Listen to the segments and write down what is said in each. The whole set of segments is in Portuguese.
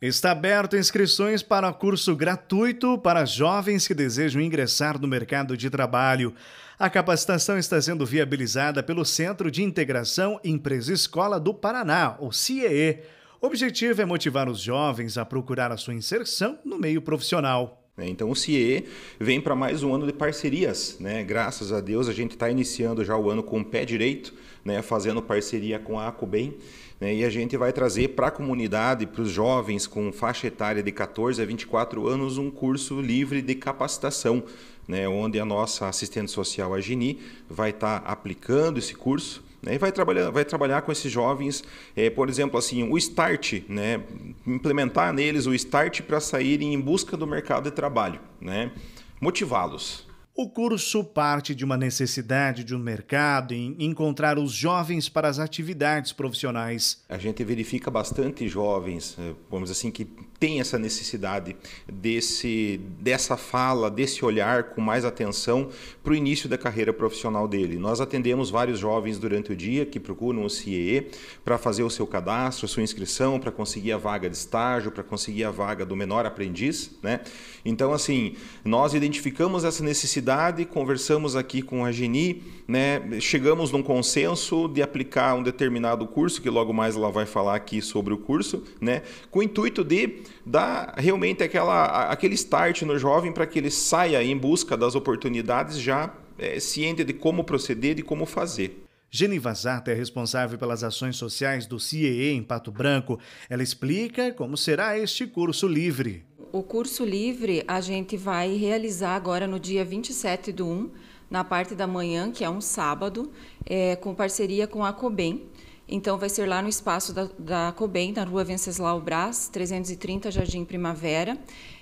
Está aberto inscrições para curso gratuito para jovens que desejam ingressar no mercado de trabalho. A capacitação está sendo viabilizada pelo Centro de Integração Empresa Escola do Paraná, o CIEE. O objetivo é motivar os jovens a procurar a sua inserção no meio profissional. Né? Então o CIE vem para mais um ano de parcerias, né? Graças a Deus a gente está iniciando já o ano com o pé direito, né? Fazendo parceria com a Acobem, né? E a gente vai trazer para a comunidade, para os jovens com faixa etária de 14 a 24 anos, um curso livre de capacitação, né? Onde a nossa assistente social a Gini vai estar tá aplicando esse curso. Né? E vai trabalhar, vai trabalhar com esses jovens, é, por exemplo, assim, o start, né? implementar neles o start para saírem em busca do mercado de trabalho, né? motivá-los. O curso parte de uma necessidade de um mercado em encontrar os jovens para as atividades profissionais. A gente verifica bastante jovens, é, vamos dizer assim, que tem essa necessidade desse, dessa fala, desse olhar com mais atenção para o início da carreira profissional dele. Nós atendemos vários jovens durante o dia que procuram o CIE para fazer o seu cadastro, a sua inscrição, para conseguir a vaga de estágio, para conseguir a vaga do menor aprendiz. Né? Então, assim, nós identificamos essa necessidade, conversamos aqui com a Geni, né? chegamos num consenso de aplicar um determinado curso, que logo mais ela vai falar aqui sobre o curso, né? com o intuito de dá realmente aquela, aquele start no jovem para que ele saia em busca das oportunidades já é, ciente de como proceder, de como fazer. Geniva Zata é responsável pelas ações sociais do CIEE em Pato Branco. Ela explica como será este curso livre. O curso livre a gente vai realizar agora no dia 27 do 1, na parte da manhã, que é um sábado, é, com parceria com a COBEM. Então, vai ser lá no espaço da, da COBEM, na rua Venceslau Brás, 330 Jardim Primavera.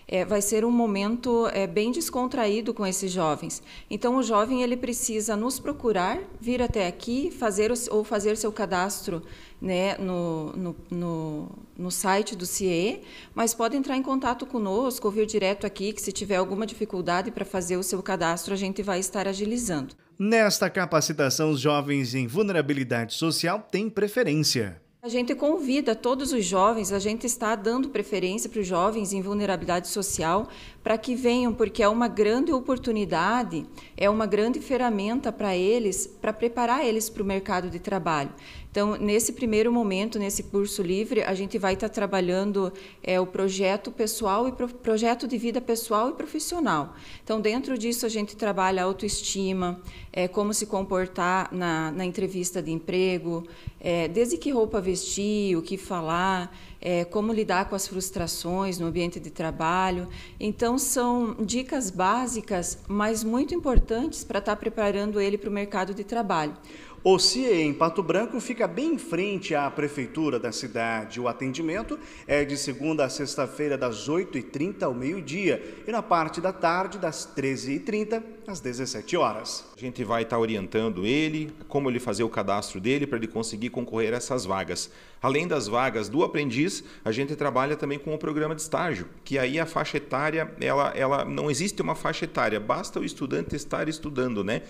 É, vai ser um momento é, bem descontraído com esses jovens. Então, o jovem ele precisa nos procurar, vir até aqui, fazer o, ou fazer seu cadastro né, no, no, no, no, site do CIE, mas pode entrar em contato conosco, ou vir direto aqui, que se tiver alguma dificuldade para fazer o seu cadastro, a gente vai estar agilizando. Nesta capacitação, os jovens em vulnerabilidade social têm preferência. A gente convida todos os jovens, a gente está dando preferência para os jovens em vulnerabilidade social para que venham, porque é uma grande oportunidade, é uma grande ferramenta para eles, para preparar eles para o mercado de trabalho. Então, nesse primeiro momento, nesse curso livre, a gente vai estar trabalhando é, o projeto pessoal e pro, projeto de vida pessoal e profissional. Então, dentro disso, a gente trabalha autoestima, é, como se comportar na, na entrevista de emprego, é, desde que roupa vestir, o que falar, é, como lidar com as frustrações no ambiente de trabalho. Então, são dicas básicas, mas muito importantes para estar preparando ele para o mercado de trabalho. O CIE em Pato Branco fica bem em frente à prefeitura da cidade. O atendimento é de segunda a sexta-feira, das 8h30 ao meio-dia, e na parte da tarde, das 13h30 às 17 horas. A gente vai estar orientando ele, como ele fazer o cadastro dele para ele conseguir concorrer a essas vagas. Além das vagas do aprendiz, a gente trabalha também com o programa de estágio, que aí a faixa etária, ela, ela não existe uma faixa etária, basta o estudante estar estudando, né?